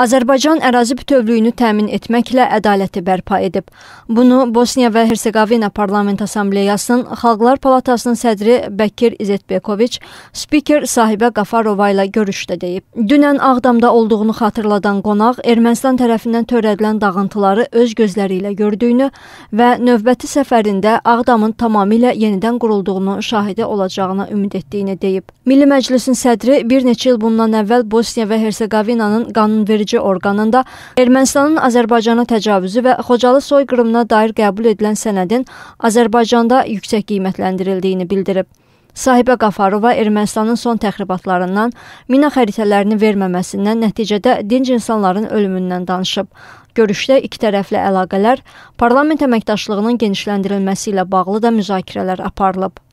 Azərbaycan ərazi bütövlüyünü təmin etməklə ədaləti bərpa edib. Bunu Bosniya və Herseqovina Parlament Assambleyasının Xalqlar Palatasının sədri Bəkir İzetbekoviç, spiker Sahibə Qafarova ilə görüşdə deyib. Dünən Ağdamda olduğunu xatırladan qonaq Ermənistan tərəfindən törədilən dağıntıları öz gözləri ilə gördüyünü və növbəti səfərində Ağdamın tamamilə yenidən qurulduğunu şahidi olacağına ümid etdiyini deyib. Milli Məclisin sədri bir neçə il bundan əvvəl Bosniya və Herseqovinanın qanunverici verici orqanında Ermənistanın Azərbaycana təcavüzü və Xocalı soyqırımına dair qəbul edilən sənədin Azərbaycanda yüksək qiymətləndirildiyini bildirib. Sahibə Qafarova Ermənistanın son təxribatlarından, mina xəritələrini verməməsindən, nəticədə dinc insanların ölümündən danışıb. Görüşdə iki tərəfli əlaqələr, parlament əməkdaşlığının genişləndirilməsi ilə bağlı da müzakirələr aparılıb.